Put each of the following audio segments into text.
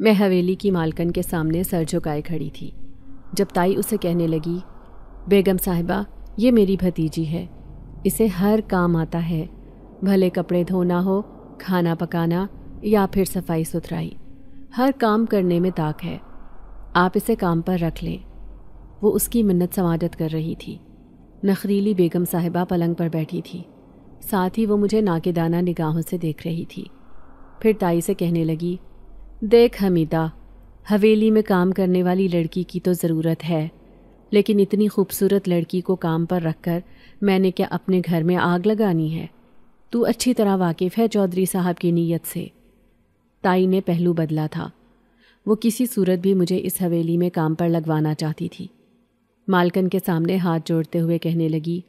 मैं हवेली की मालकन के सामने सर झुकाए खड़ी थी जब ताई उसे कहने लगी बेगम साहिबा ये मेरी भतीजी है इसे हर काम आता है भले कपड़े धोना हो खाना पकाना या फिर सफाई सुथराई हर काम करने में ताक है आप इसे काम पर रख लें वो उसकी मन्नत समादत कर रही थी नखरीली बेगम साहिबा पलंग पर बैठी थी साथ ही वो मुझे नाकेदाना निगाहों से देख रही थी फिर ताई से कहने लगी देख हमीदा हवेली में काम करने वाली लड़की की तो ज़रूरत है लेकिन इतनी खूबसूरत लड़की को काम पर रखकर मैंने क्या अपने घर में आग लगानी है तू अच्छी तरह वाकिफ़ है चौधरी साहब की नीयत से ताई ने पहलू बदला था वो किसी सूरत भी मुझे इस हवेली में काम पर लगवाना चाहती थी मालकन के सामने हाथ जोड़ते हुए कहने लगी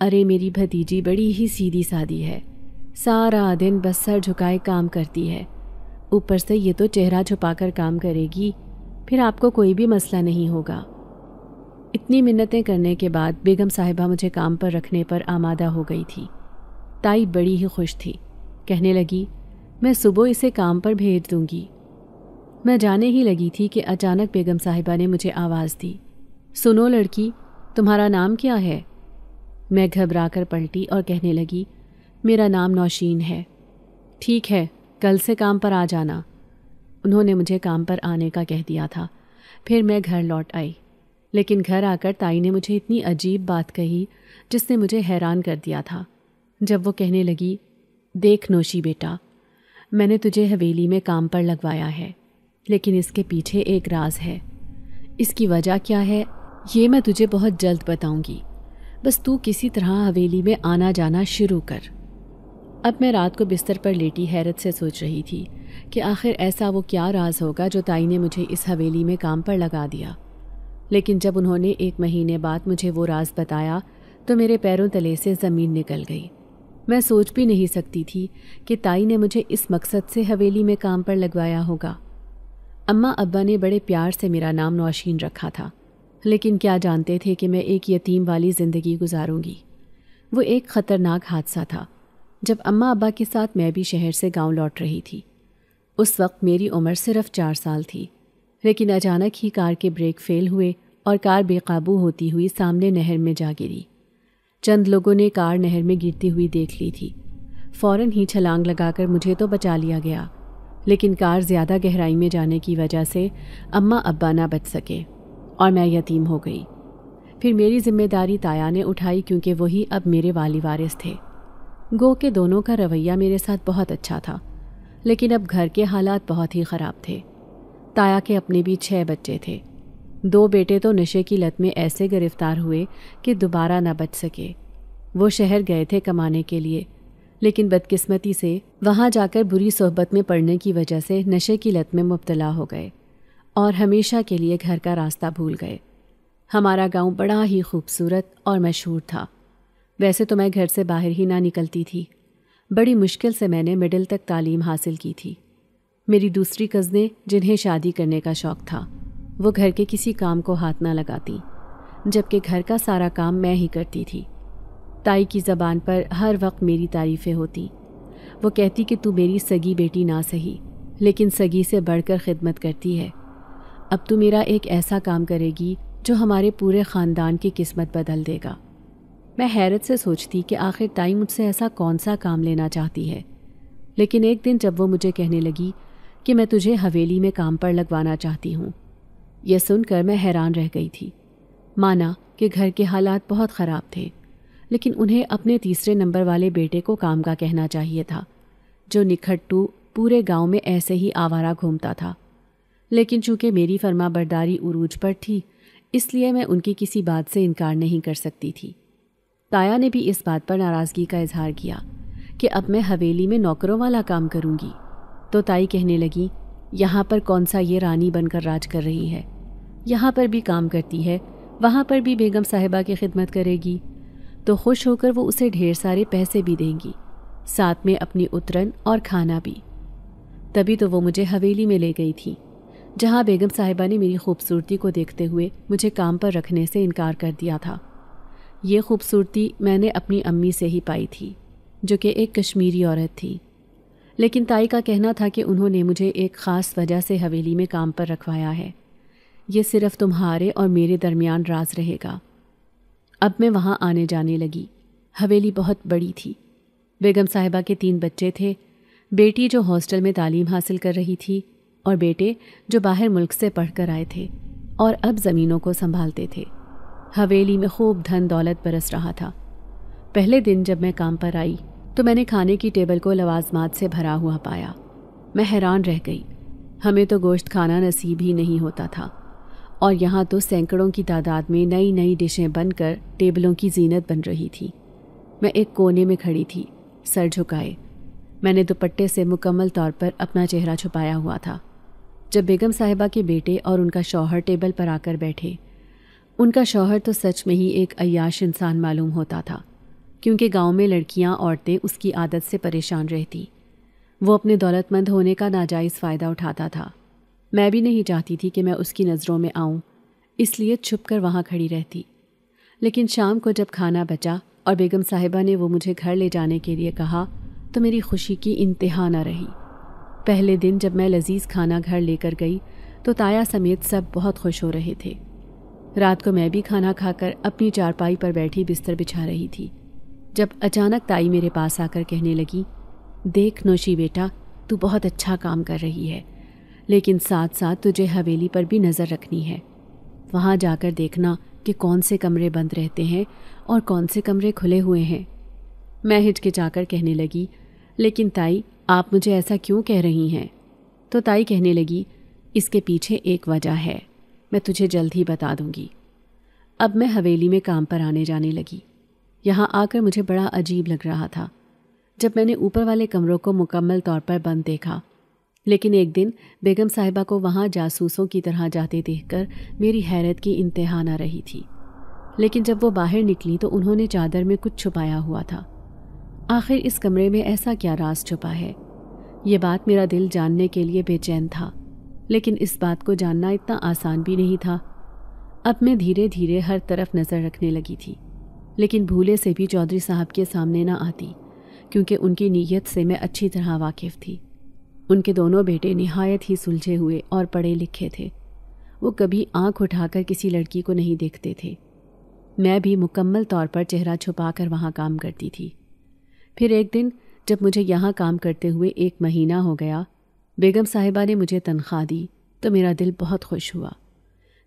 अरे मेरी भतीजी बड़ी ही सीधी सादी है सारा दिन बस सर झुकाए काम करती है ऊपर से ये तो चेहरा छुपाकर काम करेगी फिर आपको कोई भी मसला नहीं होगा इतनी मिन्नतें करने के बाद बेगम साहिबा मुझे काम पर रखने पर आमादा हो गई थी ताई बड़ी ही खुश थी कहने लगी मैं सुबह इसे काम पर भेज दूंगी मैं जाने ही लगी थी कि अचानक बेगम साहिबा ने मुझे आवाज़ दी सुनो लड़की तुम्हारा नाम क्या है मैं घबरा कर पलटी और कहने लगी मेरा नाम नौशीन है ठीक है कल से काम पर आ जाना उन्होंने मुझे काम पर आने का कह दिया था फिर मैं घर लौट आई लेकिन घर आकर ताई ने मुझे इतनी अजीब बात कही जिसने मुझे हैरान कर दिया था जब वो कहने लगी देख नोशी बेटा मैंने तुझे हवेली में काम पर लगवाया है लेकिन इसके पीछे एक राज है इसकी वजह क्या है ये मैं तुझे बहुत जल्द बताऊंगी बस तू किसी तरह हवेली में आना जाना शुरू कर अब मैं रात को बिस्तर पर लेटी हैरत से सोच रही थी कि आखिर ऐसा वो क्या राज होगा जो ताई ने मुझे इस हवेली में काम पर लगा दिया लेकिन जब उन्होंने एक महीने बाद मुझे वो राज बताया तो मेरे पैरों तले से ज़मीन निकल गई मैं सोच भी नहीं सकती थी कि ताई ने मुझे इस मकसद से हवेली में काम पर लगवाया होगा अम्मा अब्बा ने बड़े प्यार से मेरा नाम नौशीन रखा था लेकिन क्या जानते थे कि मैं एक यतीम वाली ज़िंदगी गुजारूंगी वो एक ख़तरनाक हादसा था जब अम्मा अब्बा के साथ मैं भी शहर से गांव लौट रही थी उस वक्त मेरी उम्र सिर्फ चार साल थी लेकिन अचानक ही कार के ब्रेक फेल हुए और कार बेकाबू होती हुई सामने नहर में जा गिरी चंद लोगों ने कार नहर में गिरती हुई देख ली थी फौरन ही छलांग लगाकर मुझे तो बचा लिया गया लेकिन कार ज़्यादा गहराई में जाने की वजह से अम्मा अब्बा ना बच सके और मैं यतीम हो गई फिर मेरी जिम्मेदारी ताया ने उठाई क्योंकि वही अब मेरे वाली वारिस थे गो के दोनों का रवैया मेरे साथ बहुत अच्छा था लेकिन अब घर के हालात बहुत ही ख़राब थे ताया के अपने भी छः बच्चे थे दो बेटे तो नशे की लत में ऐसे गिरफ्तार हुए कि दोबारा ना बच सके वो शहर गए थे कमाने के लिए लेकिन बदकिस्मती से वहाँ जाकर बुरी सोहबत में पड़ने की वजह से नशे की लत में मुबतला हो गए और हमेशा के लिए घर का रास्ता भूल गए हमारा गांव बड़ा ही खूबसूरत और मशहूर था वैसे तो मैं घर से बाहर ही ना निकलती थी बड़ी मुश्किल से मैंने मिडिल तक तालीम हासिल की थी मेरी दूसरी कज़नें जिन्हें शादी करने का शौक़ था वो घर के किसी काम को हाथ ना लगाती जबकि घर का सारा काम मैं ही करती थी ताई की ज़बान पर हर वक्त मेरी तारीफ़ें होती वो कहती कि तू मेरी सगी बेटी ना सही लेकिन सगी से बढ़कर खिदमत करती है अब तू मेरा एक ऐसा काम करेगी जो हमारे पूरे ख़ानदान की किस्मत बदल देगा मैं हैरत से सोचती कि आखिर टाइम मुझसे ऐसा कौन सा काम लेना चाहती है लेकिन एक दिन जब वो मुझे कहने लगी कि मैं तुझे हवेली में काम पर लगवाना चाहती हूँ यह सुनकर मैं हैरान रह गई थी माना कि घर के हालात बहुत ख़राब थे लेकिन उन्हें अपने तीसरे नंबर वाले बेटे को काम का कहना चाहिए था जो निखट्टू पूरे गांव में ऐसे ही आवारा घूमता था लेकिन चूंकि मेरी फरमा बरदारी उरूज पर थी इसलिए मैं उनकी किसी बात से इनकार नहीं कर सकती थी ताया ने भी इस बात पर नाराज़गी का इजहार किया कि अब मैं हवेली में नौकरों वाला काम करूँगी तो ताई कहने लगी यहाँ पर कौन सा ये रानी बनकर राज कर रही है यहाँ पर भी काम करती है वहाँ पर भी बेगम साहिबा की खिदमत करेगी तो खुश होकर वो उसे ढेर सारे पैसे भी देंगी साथ में अपनी उतरन और खाना भी तभी तो वो मुझे हवेली में ले गई थी जहाँ बेगम साहिबा ने मेरी खूबसूरती को देखते हुए मुझे काम पर रखने से इनकार कर दिया था ये खूबसूरती मैंने अपनी अम्मी से ही पाई थी जो कि एक कश्मीरी औरत थी लेकिन ताई का कहना था कि उन्होंने मुझे एक ख़ास वजह से हवेली में काम पर रखवाया है ये सिर्फ़ तुम्हारे और मेरे दरमियान राज रहेगा अब मैं वहाँ आने जाने लगी हवेली बहुत बड़ी थी बेगम साहिबा के तीन बच्चे थे बेटी जो हॉस्टल में तालीम हासिल कर रही थी और बेटे जो बाहर मुल्क से पढ़ कर आए थे और अब ज़मीनों को संभालते थे हवेली में खूब धन दौलत बरस रहा था पहले दिन जब मैं काम पर आई तो मैंने खाने की टेबल को लवाजमात से भरा हुआ पाया मैं हैरान रह गई हमें तो गोश्त खाना नसीब ही नहीं होता था और यहाँ तो सैकड़ों की तादाद में नई नई डिशें बनकर टेबलों की जीनत बन रही थी मैं एक कोने में खड़ी थी सर झुकाए मैंने दुपट्टे से मुकम्मल तौर पर अपना चेहरा छुपाया हुआ था जब बेगम साहिबा के बेटे और उनका शौहर टेबल पर आकर बैठे उनका शौहर तो सच में ही एक अयाश इंसान मालूम होता था क्योंकि गांव में लड़कियां औरतें उसकी आदत से परेशान रहती वो अपने दौलतमंद होने का नाजायज़ फ़ायदा उठाता था मैं भी नहीं चाहती थी कि मैं उसकी नज़रों में आऊँ इसलिए छुप कर वहाँ खड़ी रहती लेकिन शाम को जब खाना बचा और बेगम साहिबा ने वो मुझे घर ले जाने के लिए कहा तो मेरी खुशी की इंतहा न रही पहले दिन जब मैं लजीज खाना घर लेकर गई तो ताया समेत सब बहुत खुश हो रहे थे रात को मैं भी खाना खाकर अपनी चारपाई पर बैठी बिस्तर बिछा रही थी जब अचानक ताई मेरे पास आकर कहने लगी देख नौशी बेटा तू बहुत अच्छा काम कर रही है लेकिन साथ साथ तुझे हवेली पर भी नज़र रखनी है वहाँ जाकर देखना कि कौन से कमरे बंद रहते हैं और कौन से कमरे खुले हुए हैं मैं हिचकिचाकर कहने लगी लेकिन ताई आप मुझे ऐसा क्यों कह रही हैं तो ताई कहने लगी इसके पीछे एक वजह है मैं तुझे जल्द ही बता दूंगी अब मैं हवेली में काम पर आने जाने लगी यहाँ आकर मुझे बड़ा अजीब लग रहा था जब मैंने ऊपर वाले कमरों को मुकम्मल तौर पर बंद देखा लेकिन एक दिन बेगम साहिबा को वहाँ जासूसों की तरह जाते देखकर मेरी हैरत की इंतहा न रही थी लेकिन जब वो बाहर निकली तो उन्होंने चादर में कुछ छुपाया हुआ था आखिर इस कमरे में ऐसा क्या राज छुपा है ये बात मेरा दिल जानने के लिए बेचैन था लेकिन इस बात को जानना इतना आसान भी नहीं था अब मैं धीरे धीरे हर तरफ नज़र रखने लगी थी लेकिन भूले से भी चौधरी साहब के सामने ना आती क्योंकि उनकी नीयत से मैं अच्छी तरह वाकिफ़ थी उनके दोनों बेटे नहायत ही सुलझे हुए और पढ़े लिखे थे वो कभी आंख उठाकर किसी लड़की को नहीं देखते थे मैं भी मुकम्मल तौर पर चेहरा छुपा कर वहाँ काम करती थी फिर एक दिन जब मुझे यहाँ काम करते हुए एक महीना हो गया बेगम साहिबा ने मुझे तनख्वाह दी तो मेरा दिल बहुत खुश हुआ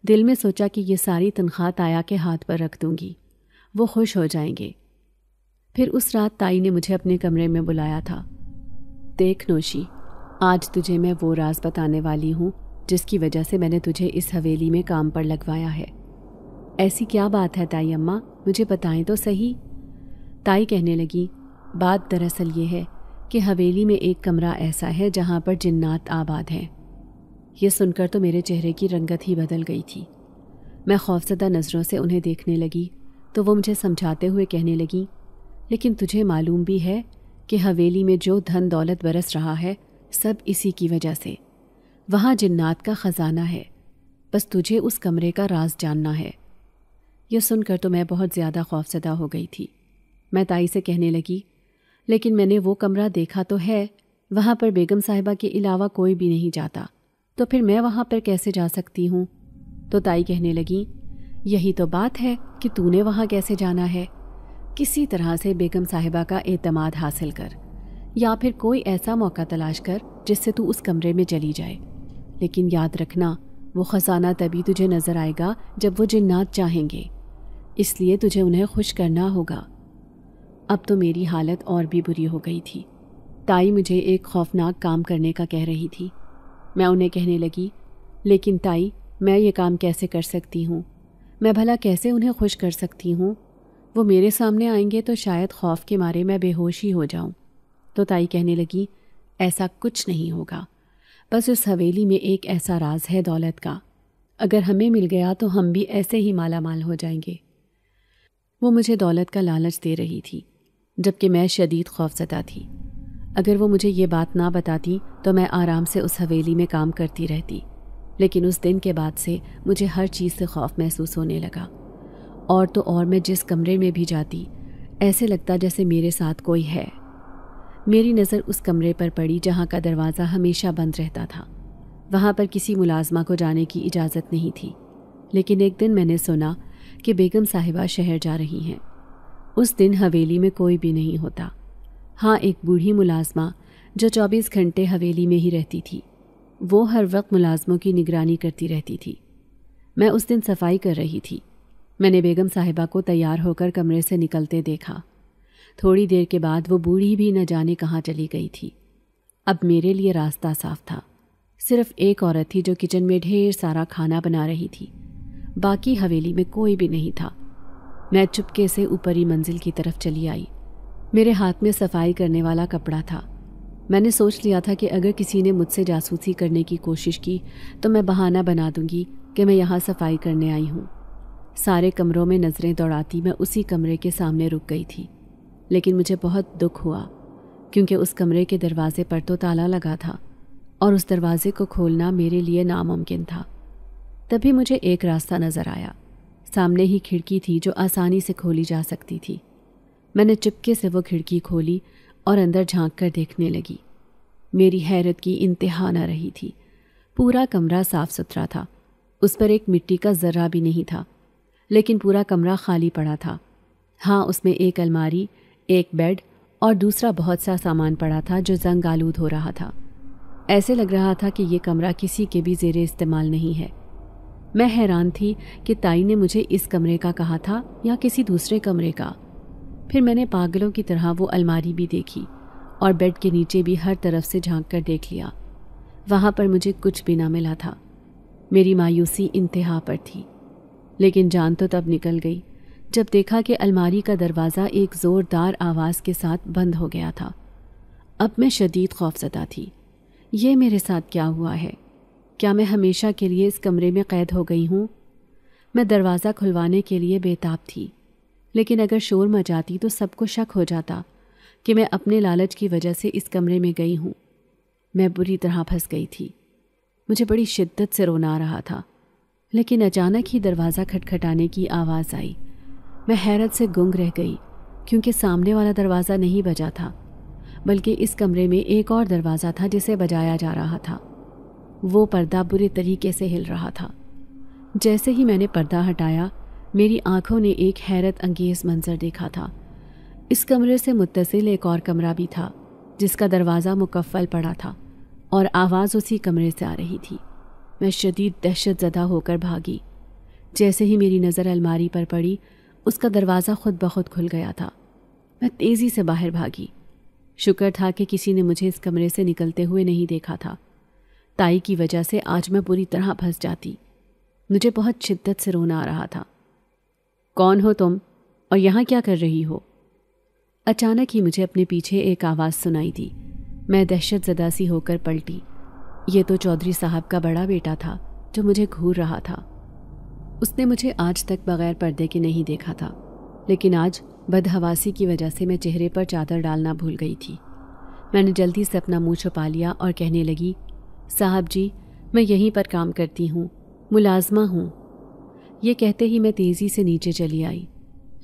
दिल में सोचा कि ये सारी तनख्वाह ताया के हाथ पर रख दूंगी वो खुश हो जाएंगे फिर उस रात ताई ने मुझे अपने कमरे में बुलाया था देख नोशी आज तुझे मैं वो राज बताने वाली हूँ जिसकी वजह से मैंने तुझे इस हवेली में काम पर लगवाया है ऐसी क्या बात है ताई अम्मा मुझे बताएं तो सही ताई कहने लगी बात दरअसल ये है कि हवेली में एक कमरा ऐसा है जहाँ पर जिन्नात आबाद हैं यह सुनकर तो मेरे चेहरे की रंगत ही बदल गई थी मैं खौफजदा नज़रों से उन्हें देखने लगी तो वो मुझे समझाते हुए कहने लगी लेकिन तुझे मालूम भी है कि हवेली में जो धन दौलत बरस रहा है सब इसी की वजह से वहाँ जिन्नात का ख़जाना है बस तुझे उस कमरे का राज जानना है यह सुनकर तो मैं बहुत ज़्यादा खौफजदा हो गई थी मैं ताई से कहने लगी लेकिन मैंने वो कमरा देखा तो है वहाँ पर बेगम साहिबा के अलावा कोई भी नहीं जाता तो फिर मैं वहाँ पर कैसे जा सकती हूँ तो ताई कहने लगी यही तो बात है कि तूने वहाँ कैसे जाना है किसी तरह से बेगम साहिबा का एतमाद हासिल कर या फिर कोई ऐसा मौका तलाश कर जिससे तू उस कमरे में चली जाए लेकिन याद रखना वो ख़जाना तभी तुझे नज़र आएगा जब वो जिन्नात चाहेंगे इसलिए तुझे उन्हें खुश करना होगा अब तो मेरी हालत और भी बुरी हो गई थी ताई मुझे एक खौफनाक काम करने का कह रही थी मैं उन्हें कहने लगी लेकिन ताई मैं ये काम कैसे कर सकती हूँ मैं भला कैसे उन्हें खुश कर सकती हूँ वो मेरे सामने आएंगे तो शायद खौफ के मारे मैं बेहोश ही हो जाऊँ तो ताई कहने लगी ऐसा कुछ नहीं होगा बस उस हवेली में एक ऐसा राज है दौलत का अगर हमें मिल गया तो हम भी ऐसे ही माला माल हो जाएंगे वो मुझे दौलत का लालच दे रही थी जबकि मैं शदीद खौफजदा थी अगर वो मुझे ये बात ना बताती तो मैं आराम से उस हवेली में काम करती रहती लेकिन उस दिन के बाद से मुझे हर चीज़ से खौफ महसूस होने लगा और तो और मैं जिस कमरे में भी जाती ऐसे लगता जैसे मेरे साथ कोई है मेरी नज़र उस कमरे पर पड़ी जहाँ का दरवाज़ा हमेशा बंद रहता था वहाँ पर किसी मुलाजमा को जाने की इजाज़त नहीं थी लेकिन एक दिन मैंने सुना कि बेगम साहिबा शहर जा रही हैं उस दिन हवेली में कोई भी नहीं होता हाँ एक बूढ़ी मुलाजमा जो 24 घंटे हवेली में ही रहती थी वो हर वक्त मुलाजमों की निगरानी करती रहती थी मैं उस दिन सफाई कर रही थी मैंने बेगम साहिबा को तैयार होकर कमरे से निकलते देखा थोड़ी देर के बाद वो बूढ़ी भी न जाने कहाँ चली गई थी अब मेरे लिए रास्ता साफ था सिर्फ एक औरत थी जो किचन में ढेर सारा खाना बना रही थी बाकी हवेली में कोई भी नहीं था मैं चुपके से ऊपरी मंजिल की तरफ चली आई मेरे हाथ में सफाई करने वाला कपड़ा था मैंने सोच लिया था कि अगर किसी ने मुझसे जासूसी करने की कोशिश की तो मैं बहाना बना दूंगी कि मैं यहाँ सफाई करने आई हूँ सारे कमरों में नज़रें दौड़ाती मैं उसी कमरे के सामने रुक गई थी लेकिन मुझे बहुत दुख हुआ क्योंकि उस कमरे के दरवाजे पर तो ताला लगा था और उस दरवाजे को खोलना मेरे लिए नामुमकिन था तभी मुझे एक रास्ता नज़र आया सामने ही खिड़की थी जो आसानी से खोली जा सकती थी मैंने चिपके से वो खिड़की खोली और अंदर झांक कर देखने लगी मेरी हैरत की इंतहा न रही थी पूरा कमरा साफ सुथरा था उस पर एक मिट्टी का ज़र्रा भी नहीं था लेकिन पूरा कमरा खाली पड़ा था हाँ उसमें एक अलमारी एक बेड और दूसरा बहुत सा सामान पड़ा था जो जंग आलूद हो रहा था ऐसे लग रहा था कि यह कमरा किसी के भी जेर इस्तेमाल नहीं है मैं हैरान थी कि ताई ने मुझे इस कमरे का कहा था या किसी दूसरे कमरे का फिर मैंने पागलों की तरह वो अलमारी भी देखी और बेड के नीचे भी हर तरफ से झांक कर देख लिया वहाँ पर मुझे कुछ भी ना मिला था मेरी मायूसी इंतहा पर थी लेकिन जान तो तब निकल गई जब देखा कि अलमारी का दरवाज़ा एक ज़ोरदार आवाज़ के साथ बंद हो गया था अब मैं शदीद खौफजदा थी ये मेरे साथ क्या हुआ है क्या मैं हमेशा के लिए इस कमरे में कैद हो गई हूँ मैं दरवाज़ा खुलवाने के लिए बेताब थी लेकिन अगर शोर मचाती तो सबको शक हो जाता कि मैं अपने लालच की वजह से इस कमरे में गई हूँ मैं बुरी तरह फंस गई थी मुझे बड़ी शिद्दत से रोना आ रहा था लेकिन अचानक ही दरवाज़ा खटखटाने की आवाज़ आई मैं हैरत से गुंग रह गई क्योंकि सामने वाला दरवाज़ा नहीं बजा था बल्कि इस कमरे में एक और दरवाज़ा था जिसे बजाया जा रहा था वो पर्दा बुरे तरीके से हिल रहा था जैसे ही मैंने पर्दा हटाया मेरी आंखों ने एक हैरत अंगेज मंजर देखा था इस कमरे से मुतसिल एक और कमरा भी था जिसका दरवाज़ा मुकफ़ल पड़ा था और आवाज़ उसी कमरे से आ रही थी मैं शदीद दहशत ज़दा होकर भागी जैसे ही मेरी नज़र अलमारी पर पड़ी उसका दरवाज़ा खुद ब खुद खुल गया था मैं तेज़ी से बाहर भागी शुक्र था कि किसी ने मुझे इस कमरे से निकलते हुए नहीं देखा था ताई की वजह से आज मैं बुरी तरह फंस जाती मुझे बहुत शिद्दत से रोना आ रहा था कौन हो तुम और यहाँ क्या कर रही हो अचानक ही मुझे अपने पीछे एक आवाज़ सुनाई दी मैं दहशत जदा सी होकर पलटी ये तो चौधरी साहब का बड़ा बेटा था जो मुझे घूर रहा था उसने मुझे आज तक बगैर पर्दे के नहीं देखा था लेकिन आज बदहवासी की वजह से मैं चेहरे पर चादर डालना भूल गई थी मैंने जल्दी से अपना मुंह छुपा लिया और कहने लगी साहब जी मैं यहीं पर काम करती हूँ मुलाजमा हूँ ये कहते ही मैं तेज़ी से नीचे चली आई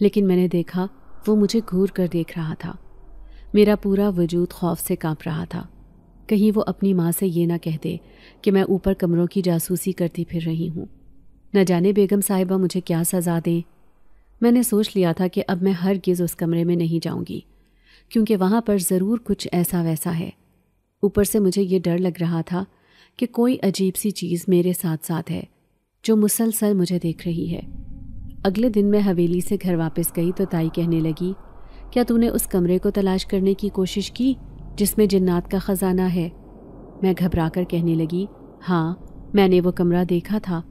लेकिन मैंने देखा वो मुझे घूर कर देख रहा था मेरा पूरा वजूद खौफ से कांप रहा था कहीं वो अपनी माँ से ये ना कह दे कि मैं ऊपर कमरों की जासूसी करती फिर रही हूँ न जाने बेगम साहिबा मुझे क्या सज़ा दें मैंने सोच लिया था कि अब मैं हर गिज़ उस कमरे में नहीं जाऊँगी क्योंकि वहाँ पर ज़रूर कुछ ऐसा वैसा है ऊपर से मुझे ये डर लग रहा था कि कोई अजीब सी चीज़ मेरे साथ साथ है जो मुसलसल मुझे देख रही है अगले दिन मैं हवेली से घर वापस गई तो ताई कहने लगी क्या तूने उस कमरे को तलाश करने की कोशिश की जिसमें जन्नात का ख़जाना है मैं घबरा कर कहने लगी हाँ मैंने वो कमरा देखा था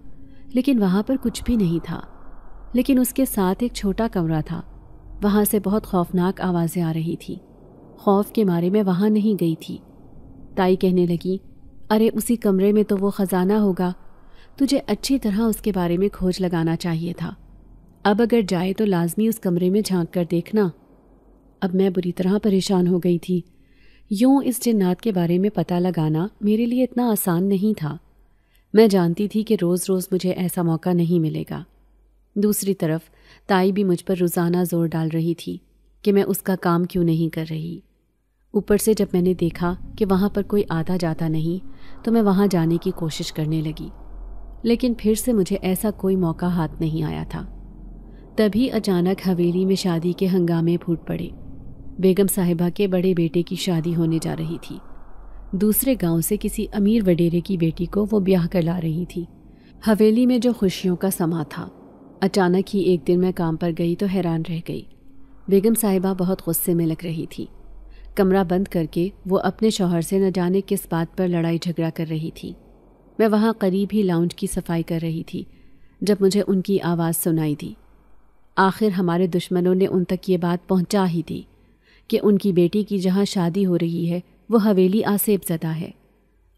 लेकिन वहाँ पर कुछ भी नहीं था लेकिन उसके साथ एक छोटा कमरा था वहाँ से बहुत खौफनाक आवाज़ें आ रही थी खौफ के मारे मैं वहाँ नहीं गई थी ताई कहने लगी अरे उसी कमरे में तो वो ख़जाना होगा तुझे अच्छी तरह उसके बारे में खोज लगाना चाहिए था अब अगर जाए तो लाजमी उस कमरे में झांक कर देखना अब मैं बुरी तरह परेशान हो गई थी यूँ इस जन्नात के बारे में पता लगाना मेरे लिए इतना आसान नहीं था मैं जानती थी कि रोज़ रोज़ मुझे ऐसा मौका नहीं मिलेगा दूसरी तरफ ताई भी मुझ पर रोज़ाना ज़ोर डाल रही थी कि मैं उसका काम क्यों नहीं कर रही ऊपर से जब मैंने देखा कि वहाँ पर कोई आता जाता नहीं तो मैं वहाँ जाने की कोशिश करने लगी लेकिन फिर से मुझे ऐसा कोई मौका हाथ नहीं आया था तभी अचानक हवेली में शादी के हंगामे फूट पड़े बेगम साहिबा के बड़े बेटे की शादी होने जा रही थी दूसरे गांव से किसी अमीर वडेरे की बेटी को वो ब्याह कर ला रही थी हवेली में जो खुशियों का समा था अचानक ही एक दिन मैं काम पर गई तो हैरान रह गई बेगम साहिबा बहुत गुस्से में लग रही थी कमरा बंद करके वो अपने शौहर से न जाने किस बात पर लड़ाई झगड़ा कर रही थी मैं वहाँ करीब ही लाउंज की सफाई कर रही थी जब मुझे उनकी आवाज़ सुनाई दी आखिर हमारे दुश्मनों ने उन तक ये बात पहुँचा ही दी कि उनकी बेटी की जहाँ शादी हो रही है वो हवेली आसेब ज़दा है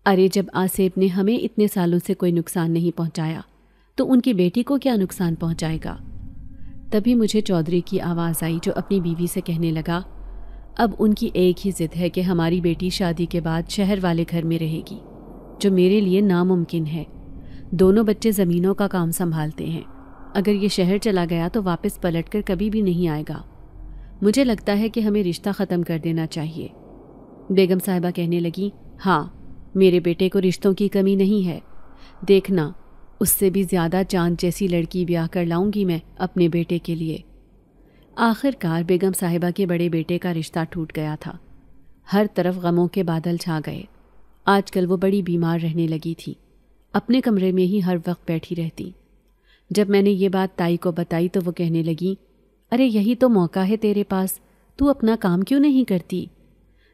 अरे जब आसेब ने हमें इतने सालों से कोई नुकसान नहीं पहुँचाया तो उनकी बेटी को क्या नुकसान पहुँचाएगा तभी मुझे चौधरी की आवाज़ आई जो अपनी बीवी से कहने लगा अब उनकी एक ही ज़िद है कि हमारी बेटी शादी के बाद शहर वाले घर में रहेगी जो मेरे लिए नामुमकिन है दोनों बच्चे ज़मीनों का काम संभालते हैं अगर ये शहर चला गया तो वापस पलट कर कभी भी नहीं आएगा मुझे लगता है कि हमें रिश्ता ख़त्म कर देना चाहिए बेगम साहिबा कहने लगी हाँ मेरे बेटे को रिश्तों की कमी नहीं है देखना उससे भी ज़्यादा चांद जैसी लड़की ब्याह कर लाऊंगी मैं अपने बेटे के लिए आखिरकार बेगम साहिबा के बड़े बेटे का रिश्ता टूट गया था हर तरफ गमों के बादल छा गए आजकल वो बड़ी बीमार रहने लगी थी अपने कमरे में ही हर वक्त बैठी रहती जब मैंने ये बात ताई को बताई तो वो कहने लगी अरे यही तो मौका है तेरे पास तू अपना काम क्यों नहीं करती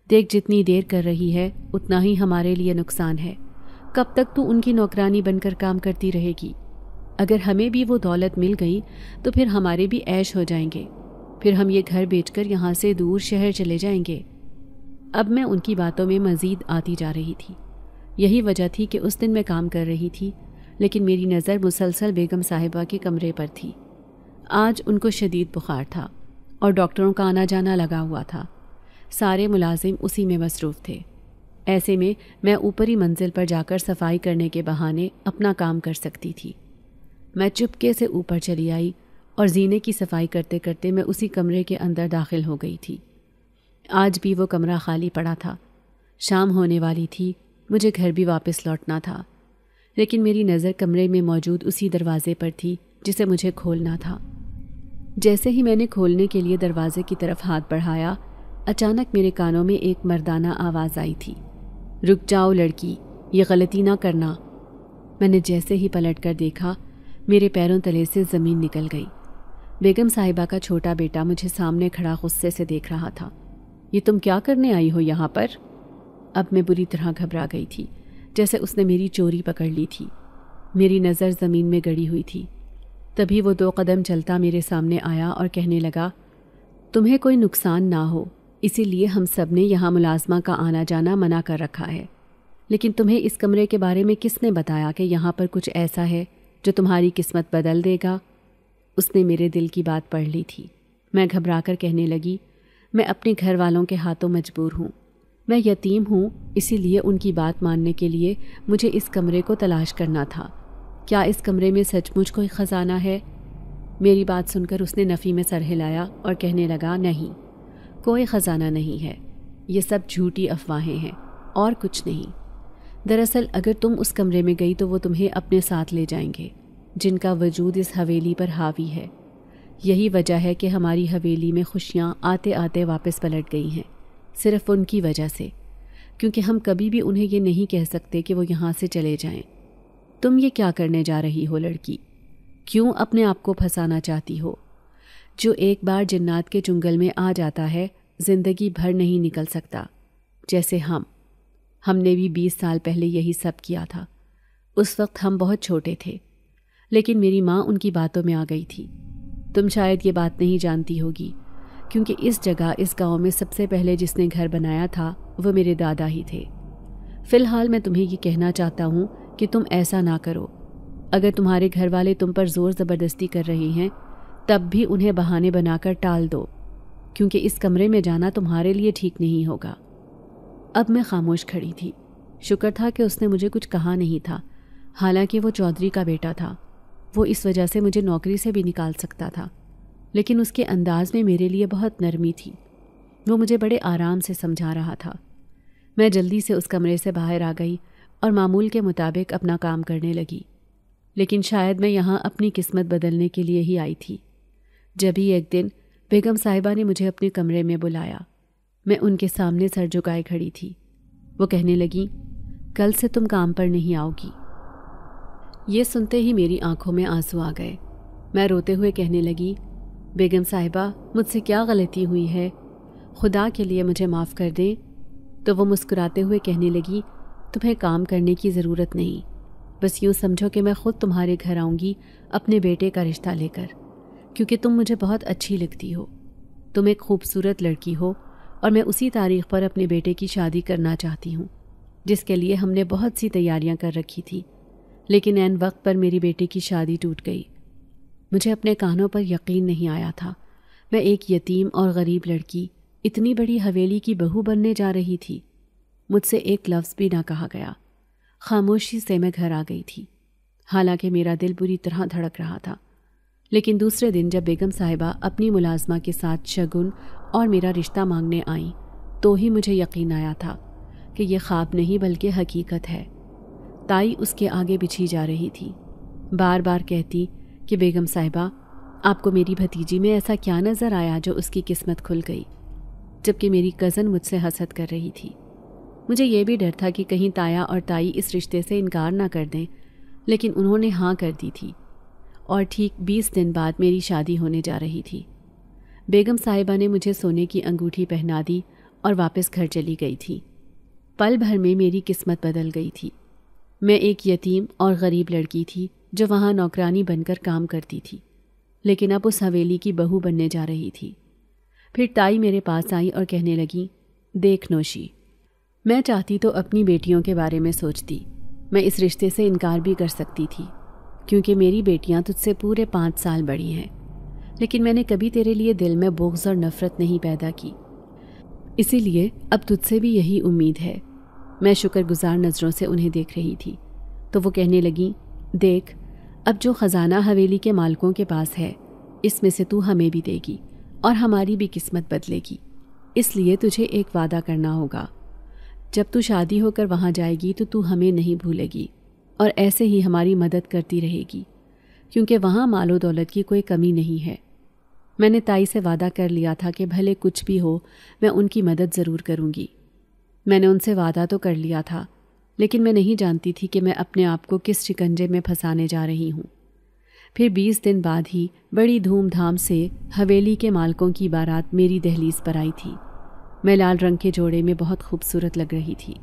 देख जितनी देर कर रही है उतना ही हमारे लिए नुकसान है कब तक तू उनकी नौकरानी बनकर काम करती रहेगी अगर हमें भी वो दौलत मिल गई तो फिर हमारे भी ऐश हो जाएंगे फिर हम ये घर बेचकर यहाँ से दूर शहर चले जाएंगे अब मैं उनकी बातों में मज़ीद आती जा रही थी यही वजह थी कि उस दिन मैं काम कर रही थी लेकिन मेरी नज़र मुसलसल बेगम साहिबा के कमरे पर थी आज उनको शदीद बुखार था और डॉक्टरों का आना जाना लगा हुआ था सारे मुलाजिम उसी में मसरूफ़ थे ऐसे में मैं ऊपरी मंजिल पर जाकर सफाई करने के बहाने अपना काम कर सकती थी मैं चुपके से ऊपर चली आई और जीने की सफाई करते करते मैं उसी कमरे के अंदर दाखिल हो गई थी आज भी वो कमरा खाली पड़ा था शाम होने वाली थी मुझे घर भी वापस लौटना था लेकिन मेरी नज़र कमरे में मौजूद उसी दरवाजे पर थी जिसे मुझे खोलना था जैसे ही मैंने खोलने के लिए दरवाजे की तरफ हाथ बढ़ाया अचानक मेरे कानों में एक मर्दाना आवाज़ आई थी रुक जाओ लड़की ये गलती ना करना मैंने जैसे ही पलट कर देखा मेरे पैरों तले से ज़मीन निकल गई बेगम साहिबा का छोटा बेटा मुझे सामने खड़ा गुस्से से देख रहा था ये तुम क्या करने आई हो यहाँ पर अब मैं बुरी तरह घबरा गई थी जैसे उसने मेरी चोरी पकड़ ली थी मेरी नज़र ज़मीन में गड़ी हुई थी तभी वो दो कदम चलता मेरे सामने आया और कहने लगा तुम्हें कोई नुकसान ना हो इसीलिए हम सब ने यहाँ मुलाजमा का आना जाना मना कर रखा है लेकिन तुम्हें इस कमरे के बारे में किसने बताया कि यहाँ पर कुछ ऐसा है जो तुम्हारी किस्मत बदल देगा उसने मेरे दिल की बात पढ़ ली थी मैं घबरा कर कहने लगी मैं अपने घर वालों के हाथों मजबूर हूँ मैं यतीम हूँ इसीलिए उनकी बात मानने के लिए मुझे इस कमरे को तलाश करना था क्या इस कमरे में सचमुच कोई ख़जाना है मेरी बात सुनकर उसने नफ़ी में सर हिलाया और कहने लगा नहीं कोई ख़जाना नहीं है ये सब झूठी अफवाहें हैं और कुछ नहीं दरअसल अगर तुम उस कमरे में गई तो वो तुम्हें अपने साथ ले जाएंगे जिनका वजूद इस हवेली पर हावी है यही वजह है कि हमारी हवेली में खुशियाँ आते आते वापस पलट गई हैं सिर्फ उनकी वजह से क्योंकि हम कभी भी उन्हें ये नहीं कह सकते कि वो यहाँ से चले जाएं। तुम ये क्या करने जा रही हो लड़की क्यों अपने आप को फंसाना चाहती हो जो एक बार जन्नात के जंगल में आ जाता है ज़िंदगी भर नहीं निकल सकता जैसे हम हमने भी बीस साल पहले यही सब किया था उस वक्त हम बहुत छोटे थे लेकिन मेरी माँ उनकी बातों में आ गई थी तुम शायद ये बात नहीं जानती होगी क्योंकि इस जगह इस गांव में सबसे पहले जिसने घर बनाया था वो मेरे दादा ही थे फिलहाल मैं तुम्हें ये कहना चाहता हूँ कि तुम ऐसा ना करो अगर तुम्हारे घर वाले तुम पर ज़ोर ज़बरदस्ती कर रहे हैं तब भी उन्हें बहाने बनाकर टाल दो क्योंकि इस कमरे में जाना तुम्हारे लिए ठीक नहीं होगा अब मैं खामोश खड़ी थी शुक्र था कि उसने मुझे कुछ कहा नहीं था हालांकि वो चौधरी का बेटा था वो इस वजह से मुझे नौकरी से भी निकाल सकता था लेकिन उसके अंदाज में मेरे लिए बहुत नरमी थी वो मुझे बड़े आराम से समझा रहा था मैं जल्दी से उस कमरे से बाहर आ गई और मामूल के मुताबिक अपना काम करने लगी लेकिन शायद मैं यहाँ अपनी किस्मत बदलने के लिए ही आई थी जब ही एक दिन बेगम साहिबा ने मुझे अपने कमरे में बुलाया मैं उनके सामने सर झुकाए खड़ी थी वो कहने लगी कल से तुम काम पर नहीं आओगी ये सुनते ही मेरी आंखों में आंसू आ गए मैं रोते हुए कहने लगी बेगम साहिबा मुझसे क्या गलती हुई है खुदा के लिए मुझे माफ़ कर दें तो वो मुस्कुराते हुए कहने लगी तुम्हें काम करने की ज़रूरत नहीं बस यूँ समझो कि मैं ख़ुद तुम्हारे घर आऊँगी अपने बेटे का रिश्ता लेकर क्योंकि तुम मुझे बहुत अच्छी लगती हो तुम एक खूबसूरत लड़की हो और मैं उसी तारीख पर अपने बेटे की शादी करना चाहती हूँ जिसके लिए हमने बहुत सी तैयारियाँ कर रखी थी लेकिन एन वक्त पर मेरी बेटी की शादी टूट गई मुझे अपने कानों पर यकीन नहीं आया था मैं एक यतीम और गरीब लड़की इतनी बड़ी हवेली की बहू बनने जा रही थी मुझसे एक लफ्ज़ भी ना कहा गया खामोशी से मैं घर आ गई थी हालांकि मेरा दिल बुरी तरह धड़क रहा था लेकिन दूसरे दिन जब बेगम साहिबा अपनी मुलाजमा के साथ शगुन और मेरा रिश्ता मांगने आईं तो ही मुझे यकीन आया था कि यह ख्वाब नहीं बल्कि हकीकत है ताई उसके आगे बिछी जा रही थी बार बार कहती कि बेगम साहिबा आपको मेरी भतीजी में ऐसा क्या नज़र आया जो उसकी किस्मत खुल गई जबकि मेरी कज़न मुझसे हसद कर रही थी मुझे यह भी डर था कि कहीं ताया और ताई इस रिश्ते से इनकार ना कर दें लेकिन उन्होंने हाँ कर दी थी और ठीक बीस दिन बाद मेरी शादी होने जा रही थी बेगम साहिबा ने मुझे सोने की अंगूठी पहना दी और वापस घर चली गई थी पल भर में मेरी किस्मत बदल गई थी मैं एक यतीम और गरीब लड़की थी जो वहाँ नौकरानी बनकर काम करती थी लेकिन अब उस हवेली की बहू बनने जा रही थी फिर ताई मेरे पास आई और कहने लगी देख नोशी मैं चाहती तो अपनी बेटियों के बारे में सोचती मैं इस रिश्ते से इनकार भी कर सकती थी क्योंकि मेरी बेटियाँ तुझसे पूरे पाँच साल बड़ी हैं लेकिन मैंने कभी तेरे लिए दिल में बोग्स और नफ़रत नहीं पैदा की इसीलिए अब तुझसे भी यही उम्मीद है मैं शुक्रगुजार नज़रों से उन्हें देख रही थी तो वो कहने लगी देख अब जो ख़जाना हवेली के मालकों के पास है इसमें से तू हमें भी देगी और हमारी भी किस्मत बदलेगी इसलिए तुझे एक वादा करना होगा जब तू शादी होकर वहाँ जाएगी तो तू हमें नहीं भूलेगी और ऐसे ही हमारी मदद करती रहेगी क्योंकि वहाँ मालो दौलत की कोई कमी नहीं है मैंने ताई से वादा कर लिया था कि भले कुछ भी हो मैं उनकी मदद ज़रूर करूँगी मैंने उनसे वादा तो कर लिया था लेकिन मैं नहीं जानती थी कि मैं अपने आप को किस शिकंजे में फंसाने जा रही हूँ फिर बीस दिन बाद ही बड़ी धूमधाम से हवेली के मालकों की बारात मेरी दहलीज पर आई थी मैं लाल रंग के जोड़े में बहुत खूबसूरत लग रही थी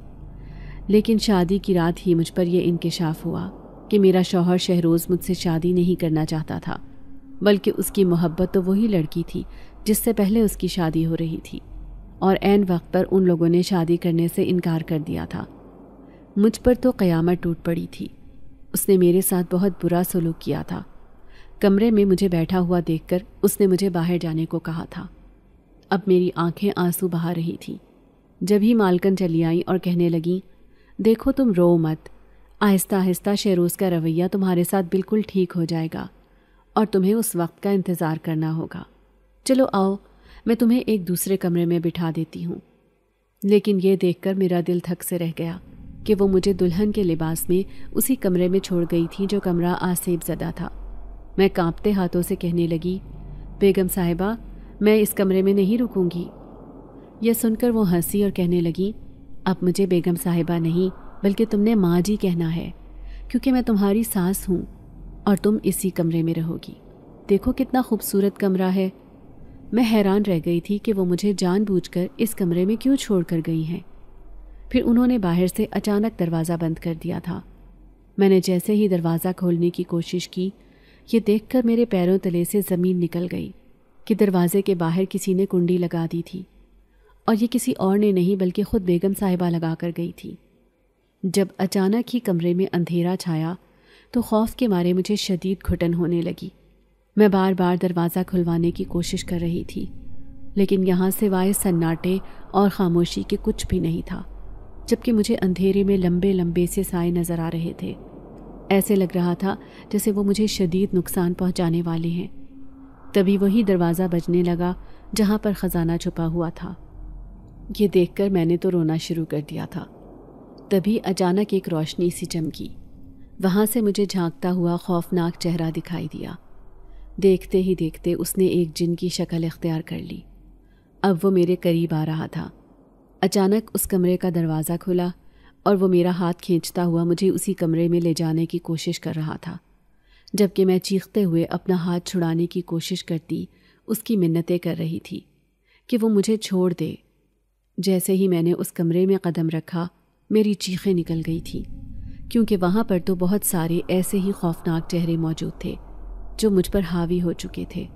लेकिन शादी की रात ही मुझ पर यह इंकशाफ हुआ कि मेरा शौहर शहरोज़ मुझसे शादी नहीं करना चाहता था बल्कि उसकी मोहब्बत तो वही लड़की थी जिससे पहले उसकी शादी हो रही थी और एन वक्त पर उन लोगों ने शादी करने से इनकार कर दिया था मुझ पर तो क़यामत टूट पड़ी थी उसने मेरे साथ बहुत बुरा सलूक किया था कमरे में मुझे बैठा हुआ देखकर उसने मुझे बाहर जाने को कहा था अब मेरी आंखें आंसू बहा रही थीं जब ही मालकन चली आई और कहने लगी देखो तुम रो मत आहिस्ता आहिस्ता शेरोज़ का रवैया तुम्हारे साथ बिल्कुल ठीक हो जाएगा और तुम्हें उस वक्त का इंतज़ार करना होगा चलो आओ मैं तुम्हें एक दूसरे कमरे में बिठा देती हूँ लेकिन ये देखकर मेरा दिल थक से रह गया कि वो मुझे दुल्हन के लिबास में उसी कमरे में छोड़ गई थी जो कमरा आसेब जदा था मैं कांपते हाथों से कहने लगी बेगम साहिबा मैं इस कमरे में नहीं रुकूंगी यह सुनकर वो हंसी और कहने लगी अब मुझे बेगम साहिबा नहीं बल्कि तुमने माँ जी कहना है क्योंकि मैं तुम्हारी सास हूँ और तुम इसी कमरे में रहोगी देखो कितना खूबसूरत कमरा है मैं हैरान रह गई थी कि वो मुझे जानबूझकर इस कमरे में क्यों छोड़ कर गई हैं फिर उन्होंने बाहर से अचानक दरवाज़ा बंद कर दिया था मैंने जैसे ही दरवाज़ा खोलने की कोशिश की ये देखकर मेरे पैरों तले से ज़मीन निकल गई कि दरवाजे के बाहर किसी ने कुंडी लगा दी थी और ये किसी और ने नहीं बल्कि खुद बेगम साहिबा लगा कर गई थी जब अचानक ही कमरे में अंधेरा छाया तो खौफ के मारे मुझे शदीद घुटन होने लगी मैं बार बार दरवाज़ा खुलवाने की कोशिश कर रही थी लेकिन यहाँ सिवाय सन्नाटे और ख़ामोशी के कुछ भी नहीं था जबकि मुझे अंधेरे में लंबे लंबे से साए नज़र आ रहे थे ऐसे लग रहा था जैसे वो मुझे शदीद नुकसान पहुँचाने वाले हैं तभी वही दरवाज़ा बजने लगा जहाँ पर ख़जाना छुपा हुआ था ये देखकर मैंने तो रोना शुरू कर दिया था तभी अचानक एक रोशनी सी चमकी वहाँ से मुझे झांकता हुआ खौफनाक चेहरा दिखाई दिया देखते ही देखते उसने एक जिन की शक्ल इख्तियार कर ली अब वो मेरे करीब आ रहा था अचानक उस कमरे का दरवाज़ा खुला और वो मेरा हाथ खींचता हुआ मुझे उसी कमरे में ले जाने की कोशिश कर रहा था जबकि मैं चीखते हुए अपना हाथ छुड़ाने की कोशिश करती उसकी मिन्नतें कर रही थी कि वो मुझे छोड़ दे जैसे ही मैंने उस कमरे में कदम रखा मेरी चीखें निकल गई थी क्योंकि वहाँ पर तो बहुत सारे ऐसे ही खौफनाक चेहरे मौजूद थे जो मुझ पर हावी हो चुके थे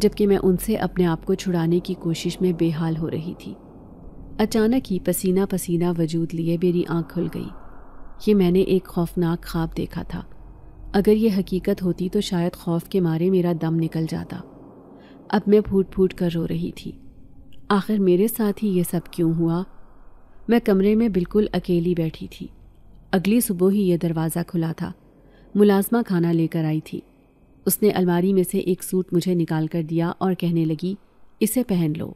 जबकि मैं उनसे अपने आप को छुड़ाने की कोशिश में बेहाल हो रही थी अचानक ही पसीना पसीना वजूद लिए मेरी आंख खुल गई ये मैंने एक खौफनाक ख्वाब देखा था अगर ये हकीकत होती तो शायद खौफ के मारे मेरा दम निकल जाता अब मैं फूट फूट कर रो रही थी आखिर मेरे साथ ही ये सब क्यों हुआ मैं कमरे में बिल्कुल अकेली बैठी थी अगली सुबह ही यह दरवाज़ा खुला था मुलाजमा खाना लेकर आई थी उसने अलमारी में से एक सूट मुझे निकाल कर दिया और कहने लगी इसे पहन लो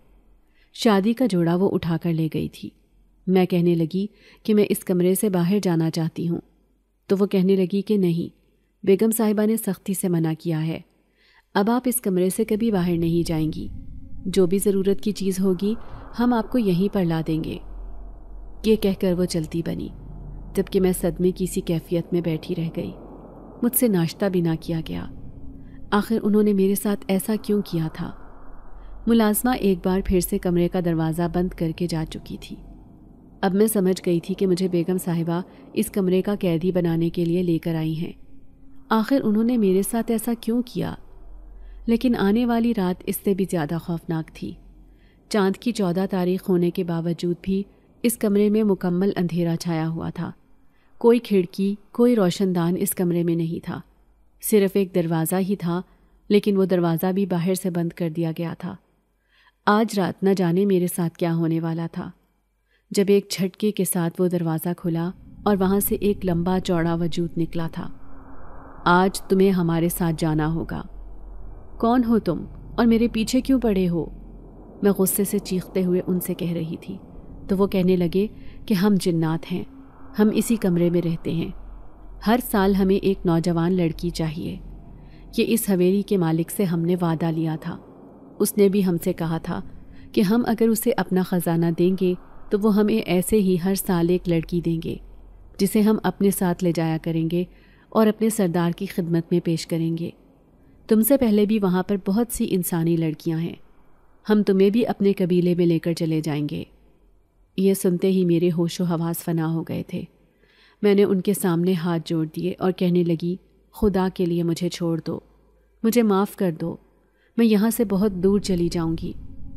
शादी का जोड़ा वो उठा कर ले गई थी मैं कहने लगी कि मैं इस कमरे से बाहर जाना चाहती हूँ तो वो कहने लगी कि नहीं बेगम साहिबा ने सख्ती से मना किया है अब आप इस कमरे से कभी बाहर नहीं जाएंगी जो भी ज़रूरत की चीज़ होगी हम आपको यहीं पर ला देंगे ये कहकर वो चलती बनी जबकि मैं सदमे की सी कैफियत में बैठी रह गई मुझसे नाश्ता भी ना किया गया आखिर उन्होंने मेरे साथ ऐसा क्यों किया था मुलाजमा एक बार फिर से कमरे का दरवाज़ा बंद करके जा चुकी थी अब मैं समझ गई थी कि मुझे बेगम साहिबा इस कमरे का कैदी बनाने के लिए लेकर आई हैं आखिर उन्होंने मेरे साथ ऐसा क्यों किया लेकिन आने वाली रात इससे भी ज़्यादा खौफनाक थी चांद की चौदह तारीख होने के बावजूद भी इस कमरे में मुकम्मल अंधेरा छाया हुआ था कोई खिड़की कोई रोशनदान इस कमरे में नहीं था सिर्फ एक दरवाज़ा ही था लेकिन वो दरवाज़ा भी बाहर से बंद कर दिया गया था आज रात न जाने मेरे साथ क्या होने वाला था जब एक झटके के साथ वो दरवाज़ा खुला और वहाँ से एक लंबा चौड़ा वजूद निकला था आज तुम्हें हमारे साथ जाना होगा कौन हो तुम और मेरे पीछे क्यों पड़े हो मैं गुस्से से चीखते हुए उनसे कह रही थी तो वो कहने लगे कि हम जिन्नात हैं हम इसी कमरे में रहते हैं हर साल हमें एक नौजवान लड़की चाहिए ये इस हवेली के मालिक से हमने वादा लिया था उसने भी हमसे कहा था कि हम अगर उसे अपना ख़जाना देंगे तो वो हमें ऐसे ही हर साल एक लड़की देंगे जिसे हम अपने साथ ले जाया करेंगे और अपने सरदार की खिदमत में पेश करेंगे तुमसे पहले भी वहाँ पर बहुत सी इंसानी लड़कियाँ हैं हम तुम्हें भी अपने कबीले में लेकर चले जाएंगे ये सुनते ही मेरे होशो हवास फना हो गए थे मैंने उनके सामने हाथ जोड़ दिए और कहने लगी खुदा के लिए मुझे छोड़ दो मुझे माफ़ कर दो मैं यहाँ से बहुत दूर चली जाऊँगी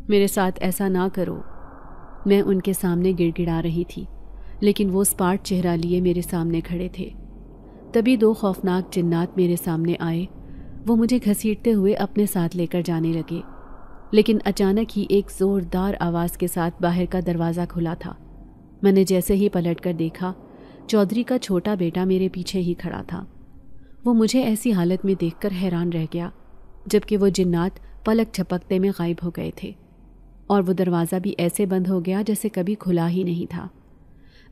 मेरे साथ ऐसा ना करो मैं उनके सामने गिड़गिड़ा रही थी लेकिन वो स्पार्ट चेहरा लिए मेरे सामने खड़े थे तभी दो खौफनाक जिन्नात मेरे सामने आए वो मुझे घसीटते हुए अपने साथ लेकर जाने लगे लेकिन अचानक ही एक ज़ोरदार आवाज़ के साथ बाहर का दरवाज़ा खुला था मैंने जैसे ही पलट कर देखा चौधरी का छोटा बेटा मेरे पीछे ही खड़ा था वो मुझे ऐसी हालत में देखकर हैरान रह गया जबकि वो जिन्नात पलक झपकते में गायब हो गए थे और वो दरवाज़ा भी ऐसे बंद हो गया जैसे कभी खुला ही नहीं था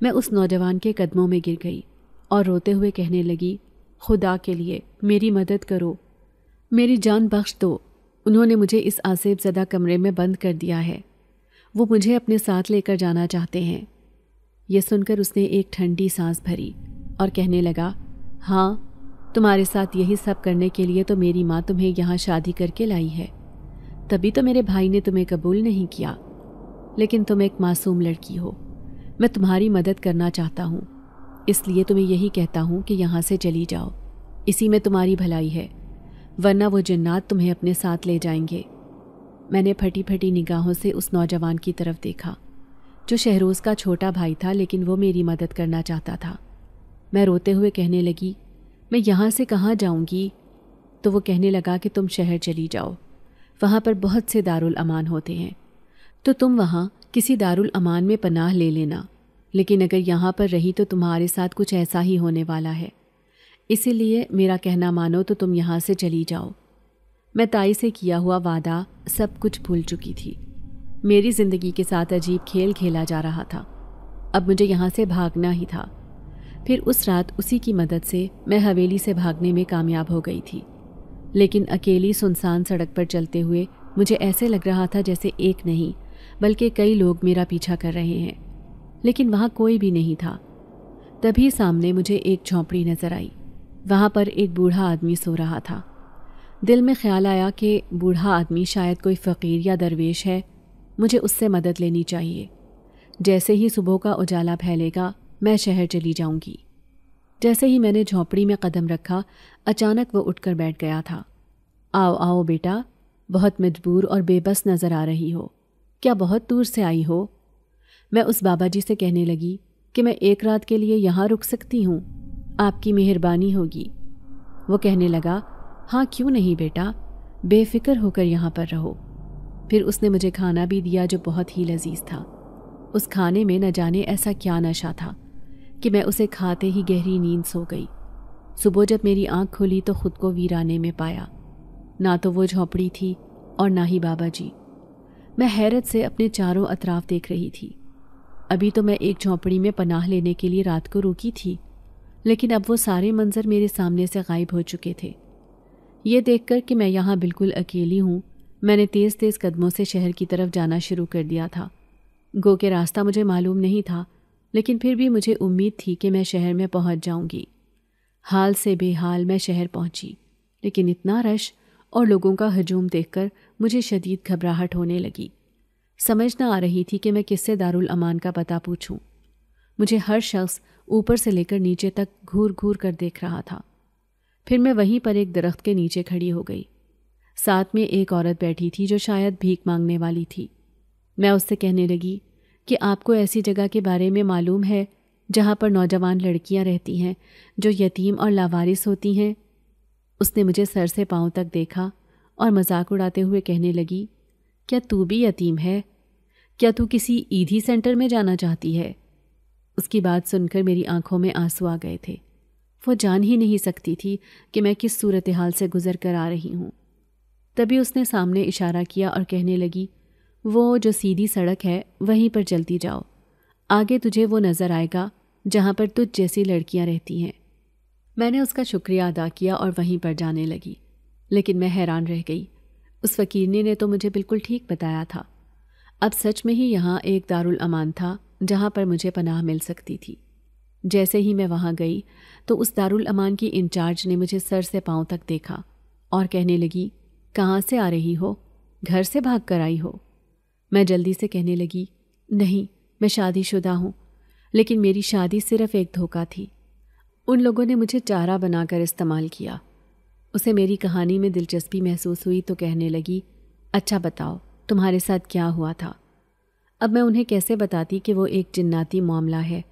मैं उस नौजवान के कदमों में गिर गई और रोते हुए कहने लगी खुदा के लिए मेरी मदद करो मेरी जान बख्श दो उन्होंने मुझे इस आसेब ज़दा कमरे में बंद कर दिया है वो मुझे अपने साथ लेकर जाना चाहते हैं ये सुनकर उसने एक ठंडी सांस भरी और कहने लगा हाँ तुम्हारे साथ यही सब करने के लिए तो मेरी माँ तुम्हें यहाँ शादी करके लाई है तभी तो मेरे भाई ने तुम्हें कबूल नहीं किया लेकिन तुम एक मासूम लड़की हो मैं तुम्हारी मदद करना चाहता हूँ इसलिए तुम्हें यही कहता हूँ कि यहाँ से चली जाओ इसी में तुम्हारी भलाई है वरना वो जन्नात तुम्हें अपने साथ ले जाएंगे मैंने फटी फटी निगाहों से उस नौजवान की तरफ देखा जो शहरोज का छोटा भाई था लेकिन वो मेरी मदद करना चाहता था मैं रोते हुए कहने लगी मैं यहाँ से कहाँ जाऊँगी तो वो कहने लगा कि तुम शहर चली जाओ वहाँ पर बहुत से दारुल अमान होते हैं तो तुम वहाँ किसी दारुल अमान में पनाह ले लेना लेकिन अगर यहाँ पर रही तो तुम्हारे साथ कुछ ऐसा ही होने वाला है इसीलिए मेरा कहना मानो तो तुम यहाँ से चली जाओ मैं ताई से किया हुआ वादा सब कुछ भूल चुकी थी मेरी ज़िंदगी के साथ अजीब खेल खेला जा रहा था अब मुझे यहाँ से भागना ही था फिर उस रात उसी की मदद से मैं हवेली से भागने में कामयाब हो गई थी लेकिन अकेली सुनसान सड़क पर चलते हुए मुझे ऐसे लग रहा था जैसे एक नहीं बल्कि कई लोग मेरा पीछा कर रहे हैं लेकिन वहाँ कोई भी नहीं था तभी सामने मुझे एक झोंपड़ी नज़र आई वहाँ पर एक बूढ़ा आदमी सो रहा था दिल में ख्याल आया कि बूढ़ा आदमी शायद कोई फ़कीर या दरवेश है मुझे उससे मदद लेनी चाहिए जैसे ही सुबह का उजाला फैलेगा मैं शहर चली जाऊंगी जैसे ही मैंने झोंपड़ी में कदम रखा अचानक वो उठकर बैठ गया था आओ आओ बेटा बहुत मजबूर और बेबस नज़र आ रही हो क्या बहुत दूर से आई हो मैं उस बाबा जी से कहने लगी कि मैं एक रात के लिए यहाँ रुक सकती हूँ आपकी मेहरबानी होगी वो कहने लगा हाँ क्यों नहीं बेटा बेफिक्र होकर यहाँ पर रहो फिर उसने मुझे खाना भी दिया जो बहुत ही लजीज था उस खाने में न जाने ऐसा क्या नशा था कि मैं उसे खाते ही गहरी नींद सो गई सुबह जब मेरी आंख खुली तो खुद को वीराने में पाया ना तो वो झोपड़ी थी और ना ही बाबा जी मैं हैरत से अपने चारों अतराफ देख रही थी अभी तो मैं एक झोपड़ी में पनाह लेने के लिए रात को रुकी थी लेकिन अब वो सारे मंज़र मेरे सामने से गायब हो चुके थे ये देखकर कि मैं यहाँ बिल्कुल अकेली हूँ मैंने तेज़ तेज़ कदमों से शहर की तरफ जाना शुरू कर दिया था गो के रास्ता मुझे मालूम नहीं था लेकिन फिर भी मुझे उम्मीद थी कि मैं शहर में पहुंच जाऊंगी हाल से बेहाल मैं शहर पहुंची लेकिन इतना रश और लोगों का हजूम देखकर मुझे शदीद घबराहट होने लगी समझ ना आ रही थी कि मैं किससे दारुल अमान का पता पूछूं। मुझे हर शख्स ऊपर से लेकर नीचे तक घूर घूर कर देख रहा था फिर मैं वहीं पर एक दरख्त के नीचे खड़ी हो गई साथ में एक औरत बैठी थी जो शायद भीख मांगने वाली थी मैं उससे कहने लगी कि आपको ऐसी जगह के बारे में मालूम है जहाँ पर नौजवान लड़कियाँ रहती हैं जो यतीम और लावारिस होती हैं उसने मुझे सर से पाँव तक देखा और मजाक उड़ाते हुए कहने लगी क्या तू भी यतीम है क्या तू किसी ईधी सेंटर में जाना चाहती है उसकी बात सुनकर मेरी आंखों में आंसू आ गए थे वो जान ही नहीं सकती थी कि मैं किस सूरत हाल से गुज़र कर आ रही हूँ तभी उसने सामने इशारा किया और कहने लगी वो जो सीधी सड़क है वहीं पर चलती जाओ आगे तुझे वो नज़र आएगा जहाँ पर तुझ जैसी लड़कियाँ रहती हैं मैंने उसका शुक्रिया अदा किया और वहीं पर जाने लगी लेकिन मैं हैरान रह गई उस फकीरनी ने तो मुझे बिल्कुल ठीक बताया था अब सच में ही यहाँ एक दारुल अमान था जहाँ पर मुझे पनाह मिल सकती थी जैसे ही मैं वहाँ गई तो उस दारुल अमान की इंचार्ज ने मुझे सर से पाँव तक देखा और कहने लगी कहाँ से आ रही हो घर से भाग कर आई हो मैं जल्दी से कहने लगी नहीं मैं शादीशुदा हूँ लेकिन मेरी शादी सिर्फ एक धोखा थी उन लोगों ने मुझे चारा बनाकर इस्तेमाल किया उसे मेरी कहानी में दिलचस्पी महसूस हुई तो कहने लगी अच्छा बताओ तुम्हारे साथ क्या हुआ था अब मैं उन्हें कैसे बताती कि वो एक जिन्नाती मामला है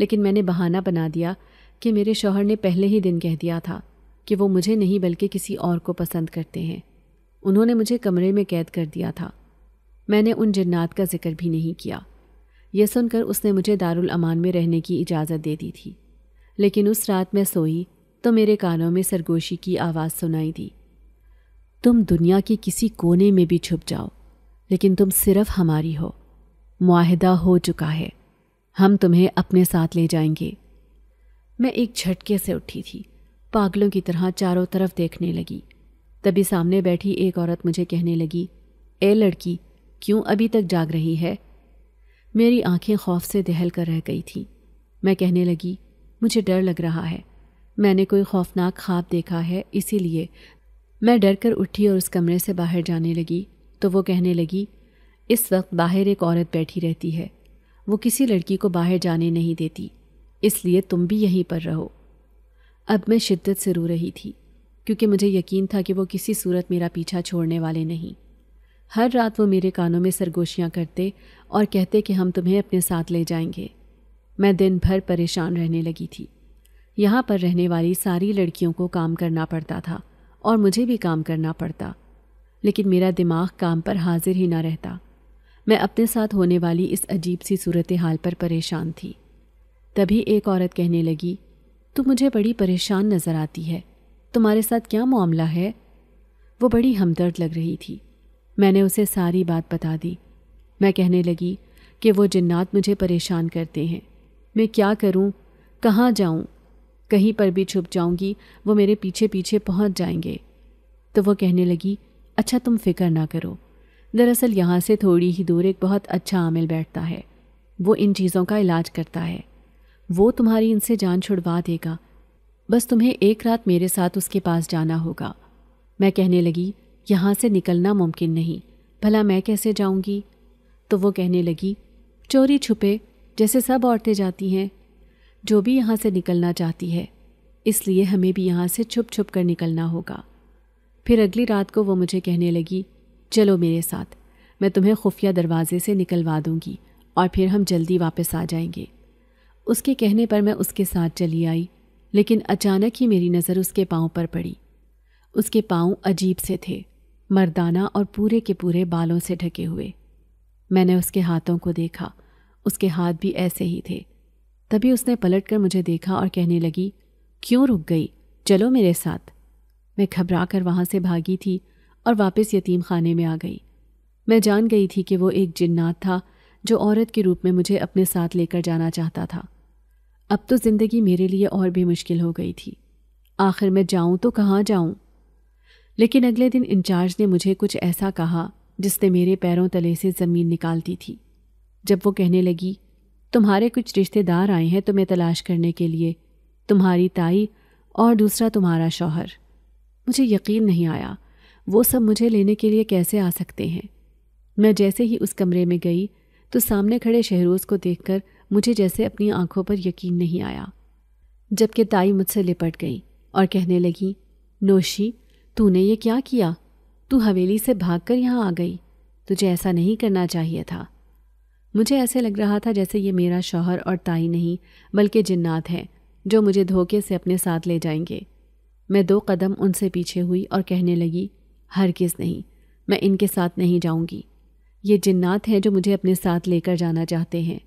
लेकिन मैंने बहाना बना दिया कि मेरे शौहर ने पहले ही दिन कह दिया था कि वो मुझे नहीं बल्कि किसी और को पसंद करते हैं उन्होंने मुझे कमरे में कैद कर दिया था मैंने उन जन्नात का जिक्र भी नहीं किया यह सुनकर उसने मुझे दारुल अमान में रहने की इजाज़त दे दी थी लेकिन उस रात मैं सोई तो मेरे कानों में सरगोशी की आवाज़ सुनाई दी तुम दुनिया के किसी कोने में भी छुप जाओ लेकिन तुम सिर्फ हमारी हो माहिदा हो चुका है हम तुम्हें अपने साथ ले जाएंगे मैं एक झटके से उठी थी पागलों की तरह चारों तरफ देखने लगी तभी सामने बैठी एक औरत मुझे कहने लगी ए लड़की क्यों अभी तक जाग रही है मेरी आंखें खौफ से दहल कर रह गई थी मैं कहने लगी मुझे डर लग रहा है मैंने कोई खौफनाक ख्वाब देखा है इसीलिए मैं डर कर उठी और उस कमरे से बाहर जाने लगी तो वो कहने लगी इस वक्त बाहर एक औरत बैठी रहती है वो किसी लड़की को बाहर जाने नहीं देती इसलिए तुम भी यहीं पर रहो अब मैं शिद्दत से रो रही थी क्योंकि मुझे यकीन था कि वो किसी सूरत मेरा पीछा छोड़ने वाले नहीं हर रात वो मेरे कानों में सरगोशियाँ करते और कहते कि हम तुम्हें अपने साथ ले जाएंगे मैं दिन भर परेशान रहने लगी थी यहाँ पर रहने वाली सारी लड़कियों को काम करना पड़ता था और मुझे भी काम करना पड़ता लेकिन मेरा दिमाग काम पर हाजिर ही ना रहता मैं अपने साथ होने वाली इस अजीब सी सूरत हाल पर परेशान थी तभी एक औरत कहने लगी तू मुझे बड़ी परेशान नज़र आती है तुम्हारे साथ क्या मामला है वो बड़ी हमदर्द लग रही थी मैंने उसे सारी बात बता दी मैं कहने लगी कि वो जिन्नात मुझे परेशान करते हैं मैं क्या करूं, कहाँ जाऊं, कहीं पर भी छुप जाऊंगी वो मेरे पीछे पीछे पहुंच जाएंगे तो वो कहने लगी अच्छा तुम फिक्र ना करो दरअसल यहाँ से थोड़ी ही दूर एक बहुत अच्छा आमिल बैठता है वो इन चीज़ों का इलाज करता है वो तुम्हारी इनसे जान छुड़वा देगा बस तुम्हें एक रात मेरे साथ उसके पास जाना होगा मैं कहने लगी यहाँ से निकलना मुमकिन नहीं भला मैं कैसे जाऊँगी तो वो कहने लगी चोरी छुपे जैसे सब औरतें जाती हैं जो भी यहाँ से निकलना चाहती है इसलिए हमें भी यहाँ से छुप छुप कर निकलना होगा फिर अगली रात को वो मुझे कहने लगी चलो मेरे साथ मैं तुम्हें खुफिया दरवाजे से निकलवा दूँगी और फिर हम जल्दी वापस आ जाएंगे उसके कहने पर मैं उसके साथ चली आई लेकिन अचानक ही मेरी नज़र उसके पाँव पर पड़ी उसके पाँव अजीब से थे मर्दाना और पूरे के पूरे बालों से ढके हुए मैंने उसके हाथों को देखा उसके हाथ भी ऐसे ही थे तभी उसने पलटकर मुझे देखा और कहने लगी क्यों रुक गई चलो मेरे साथ मैं घबरा कर वहाँ से भागी थी और वापस यतीम खाने में आ गई मैं जान गई थी कि वो एक जिन्नात था जो औरत के रूप में मुझे अपने साथ लेकर जाना चाहता था अब तो ज़िंदगी मेरे लिए और भी मुश्किल हो गई थी आखिर मैं जाऊं तो कहाँ जाऊं लेकिन अगले दिन इंचार्ज ने मुझे कुछ ऐसा कहा जिसने मेरे पैरों तले से ज़मीन निकाल दी थी जब वो कहने लगी तुम्हारे कुछ रिश्तेदार आए हैं तुम्हें तो तलाश करने के लिए तुम्हारी ताई और दूसरा तुम्हारा शौहर मुझे यकीन नहीं आया वो सब मुझे लेने के लिए कैसे आ सकते हैं मैं जैसे ही उस कमरे में गई तो सामने खड़े शहरोज़ को देखकर मुझे जैसे अपनी आंखों पर यकीन नहीं आया जबकि ताई मुझसे लिपट गई और कहने लगी नोशी तूने ये क्या किया तू हवेली से भाग कर यहाँ आ गई तुझे ऐसा नहीं करना चाहिए था मुझे ऐसे लग रहा था जैसे ये मेरा शौहर और ताई नहीं बल्कि जिन्नात हैं जो मुझे धोखे से अपने साथ ले जाएंगे मैं दो कदम उनसे पीछे हुई और कहने लगी हर किस नहीं मैं इनके साथ नहीं जाऊंगी ये जिन्नात हैं जो मुझे अपने साथ लेकर जाना चाहते हैं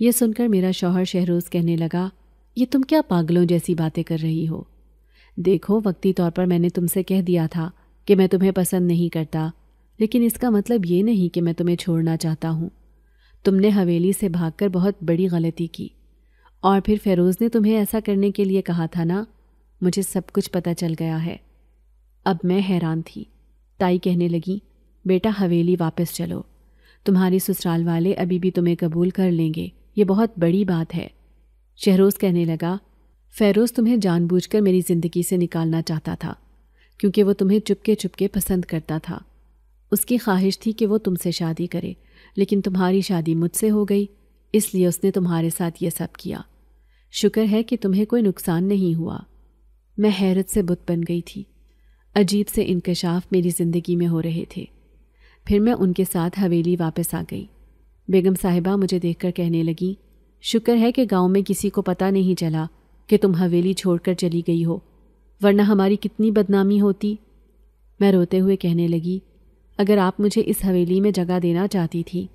यह सुनकर मेरा शौहर शहरोज़ कहने लगा ये तुम क्या पागलों जैसी बातें कर रही हो देखो वक्ती तौर पर मैंने तुमसे कह दिया था कि मैं तुम्हें पसंद नहीं करता लेकिन इसका मतलब ये नहीं कि मैं तुम्हें छोड़ना चाहता हूँ तुमने हवेली से भागकर बहुत बड़ी गलती की और फिर फेरोज़ ने तुम्हें ऐसा करने के लिए कहा था ना मुझे सब कुछ पता चल गया है अब मैं हैरान थी ताई कहने लगी बेटा हवेली वापस चलो तुम्हारी ससुराल वाले अभी भी तुम्हें कबूल कर लेंगे ये बहुत बड़ी बात है शहरोज़ कहने लगा फेरोज़ तुम्हें जानबूझकर मेरी ज़िंदगी से निकालना चाहता था क्योंकि वो तुम्हें चुपके चुपके पसंद करता था उसकी ख्वाहिश थी कि वो तुमसे शादी करे लेकिन तुम्हारी शादी मुझसे हो गई इसलिए उसने तुम्हारे साथ ये सब किया शुक्र है कि तुम्हें कोई नुकसान नहीं हुआ मैं हैरत से बुत बन गई थी अजीब से इनकशाफ मेरी ज़िंदगी में हो रहे थे फिर मैं उनके साथ हवेली वापस आ गई बेगम साहिबा मुझे देखकर कहने लगी शुक्र है कि गांव में किसी को पता नहीं चला कि तुम हवेली छोड़कर चली गई हो वरना हमारी कितनी बदनामी होती मैं रोते हुए कहने लगी अगर आप मुझे इस हवेली में जगह देना चाहती थी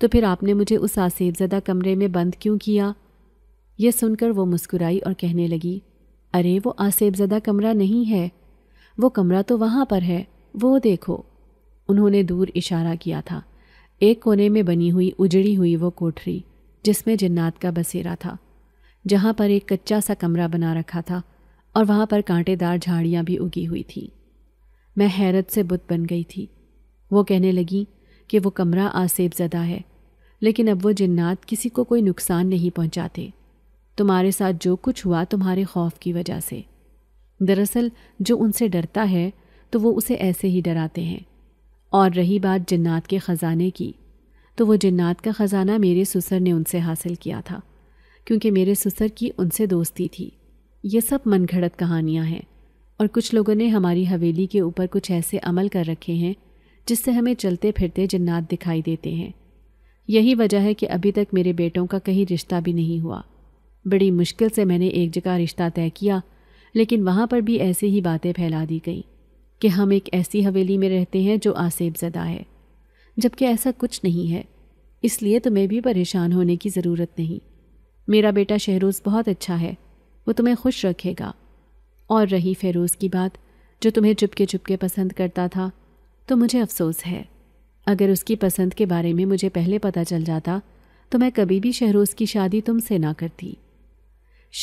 तो फिर आपने मुझे उस आसेबजदा कमरे में बंद क्यों किया यह सुनकर वो मुस्कुराई और कहने लगी अरे वो आसेबजदा कमरा नहीं है वो कमरा तो वहाँ पर है वो देखो उन्होंने दूर इशारा किया था एक कोने में बनी हुई उजड़ी हुई वो कोठरी जिसमें जिन्नात का बसेरा था जहाँ पर एक कच्चा सा कमरा बना रखा था और वहाँ पर कांटेदार झाड़ियाँ भी उगी हुई थीं मैं हैरत से बुत बन गई थी वो कहने लगी कि वो कमरा आसेब ज़दा है लेकिन अब वो जिन्नात किसी को कोई नुकसान नहीं पहुँचाते तुम्हारे साथ जो कुछ हुआ तुम्हारे खौफ की वजह से दरअसल जो उनसे डरता है तो वो उसे ऐसे ही डराते हैं और रही बात जन्नात के ख़ज़ाने की तो वो जन्नात का ख़ज़ाना मेरे ससुर ने उनसे हासिल किया था क्योंकि मेरे ससुर की उनसे दोस्ती थी ये सब मन घड़त कहानियाँ हैं और कुछ लोगों ने हमारी हवेली के ऊपर कुछ ऐसे अमल कर रखे हैं जिससे हमें चलते फिरते जन्नात दिखाई देते हैं यही वजह है कि अभी तक मेरे बेटों का कहीं रिश्ता भी नहीं हुआ बड़ी मुश्किल से मैंने एक जगह रिश्ता तय किया लेकिन वहाँ पर भी ऐसी ही बातें फैला दी गईं कि हम एक ऐसी हवेली में रहते हैं जो आसेब ज़दा है जबकि ऐसा कुछ नहीं है इसलिए तुम्हें भी परेशान होने की ज़रूरत नहीं मेरा बेटा शहरोज़ बहुत अच्छा है वो तुम्हें खुश रखेगा और रही फ़ेरोज़ की बात जो तुम्हें चुपके चुपके पसंद करता था तो मुझे अफसोस है अगर उसकी पसंद के बारे में मुझे पहले पता चल जाता तो मैं कभी भी शहरोज़ की शादी तुमसे ना करती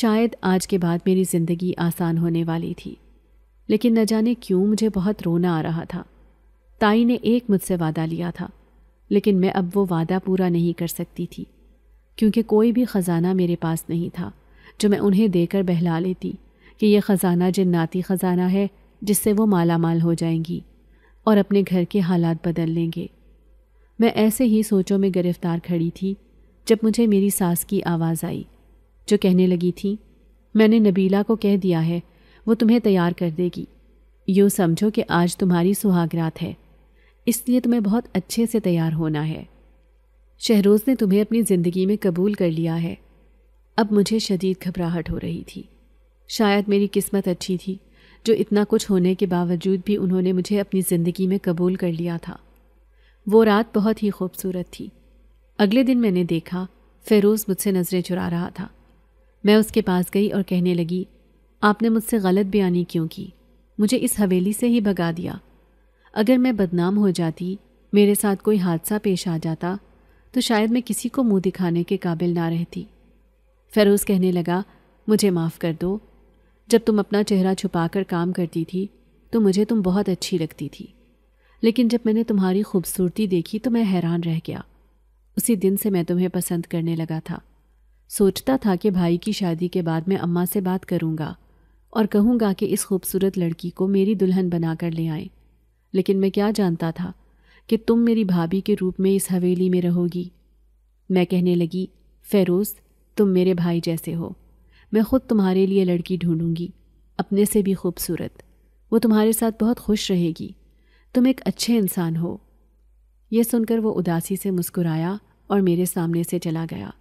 शायद आज के बाद मेरी ज़िंदगी आसान होने वाली थी लेकिन न जाने क्यों मुझे बहुत रोना आ रहा था ताई ने एक मुझसे वादा लिया था लेकिन मैं अब वो वादा पूरा नहीं कर सकती थी क्योंकि कोई भी ख़ज़ाना मेरे पास नहीं था जो मैं उन्हें देकर बहला लेती कि यह ख़ज़ाना जन्नाती ख़ज़ाना है जिससे वो माला माल हो जाएंगी और अपने घर के हालात बदल लेंगे मैं ऐसे ही सोचों में गिरफ़्तार खड़ी थी जब मुझे मेरी सास की आवाज़ आई जो कहने लगी थी मैंने नबीला को कह दिया है वो तुम्हें तैयार कर देगी यूँ समझो कि आज तुम्हारी सुहागरात है इसलिए तुम्हें बहुत अच्छे से तैयार होना है शहरोज़ ने तुम्हें अपनी ज़िंदगी में कबूल कर लिया है अब मुझे शदीद घबराहट हो रही थी शायद मेरी किस्मत अच्छी थी जो इतना कुछ होने के बावजूद भी उन्होंने मुझे अपनी ज़िंदगी में कबूल कर लिया था वो रात बहुत ही खूबसूरत थी अगले दिन मैंने देखा फ़ेरोज़ मुझसे नज़रें चुरा रहा था मैं उसके पास गई और कहने लगी आपने मुझसे गलत बयानी क्यों की मुझे इस हवेली से ही भगा दिया अगर मैं बदनाम हो जाती मेरे साथ कोई हादसा पेश आ जाता तो शायद मैं किसी को मुंह दिखाने के काबिल ना रहती फरोज़ कहने लगा मुझे माफ़ कर दो जब तुम अपना चेहरा छुपा कर काम करती थी तो मुझे तुम बहुत अच्छी लगती थी लेकिन जब मैंने तुम्हारी खूबसूरती देखी तो मैं हैरान रह गया उसी दिन से मैं तुम्हें पसंद करने लगा था सोचता था कि भाई की शादी के बाद मैं अम्मा से बात करूँगा और कहूँगा कि इस खूबसूरत लड़की को मेरी दुल्हन बनाकर ले आए लेकिन मैं क्या जानता था कि तुम मेरी भाभी के रूप में इस हवेली में रहोगी मैं कहने लगी फेरोज़ तुम मेरे भाई जैसे हो मैं ख़ुद तुम्हारे लिए लड़की ढूंढूंगी अपने से भी खूबसूरत वो तुम्हारे साथ बहुत खुश रहेगी तुम एक अच्छे इंसान हो यह सुनकर वो उदासी से मुस्कुराया और मेरे सामने से चला गया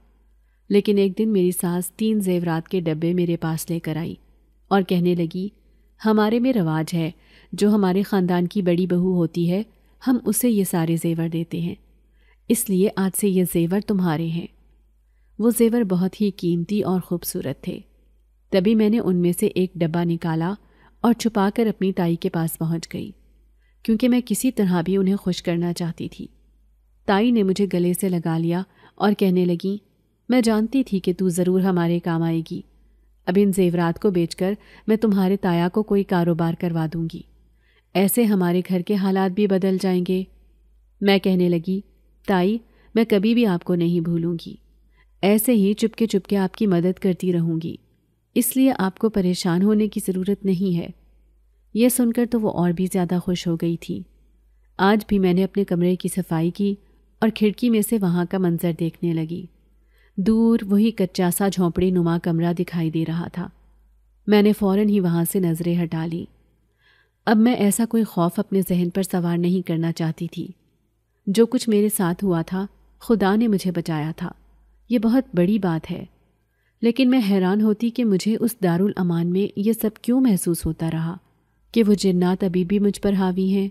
लेकिन एक दिन मेरी सास तीन जेवरात के डब्बे मेरे पास लेकर आई और कहने लगी हमारे में रवाज है जो हमारे ख़ानदान की बड़ी बहू होती है हम उसे ये सारे जेवर देते हैं इसलिए आज से ये जेवर तुम्हारे हैं वो जेवर बहुत ही कीमती और ख़ूबसूरत थे तभी मैंने उनमें से एक डब्बा निकाला और छुपाकर अपनी ताई के पास पहुंच गई क्योंकि मैं किसी तरह भी उन्हें खुश करना चाहती थी ताई ने मुझे गले से लगा लिया और कहने लगी मैं जानती थी कि तू ज़रूर हमारे काम आएगी अब इन जेवरात को बेचकर मैं तुम्हारे ताया को कोई कारोबार करवा दूंगी ऐसे हमारे घर के हालात भी बदल जाएंगे मैं कहने लगी ताई मैं कभी भी आपको नहीं भूलूंगी ऐसे ही चुपके चुपके आपकी मदद करती रहूंगी इसलिए आपको परेशान होने की ज़रूरत नहीं है यह सुनकर तो वो और भी ज़्यादा खुश हो गई थी आज भी मैंने अपने कमरे की सफाई की और खिड़की में से वहाँ का मंज़र देखने लगी दूर वही कच्चा सा झोंपड़ी नुमा कमरा दिखाई दे रहा था मैंने फ़ौरन ही वहाँ से नज़रें हटा ली अब मैं ऐसा कोई खौफ अपने जहन पर सवार नहीं करना चाहती थी जो कुछ मेरे साथ हुआ था खुदा ने मुझे बचाया था ये बहुत बड़ी बात है लेकिन मैं हैरान होती कि मुझे उस दारुल अमान में ये सब क्यों महसूस होता रहा कि वो जिन्नात अभी भी मुझ पर हावी हैं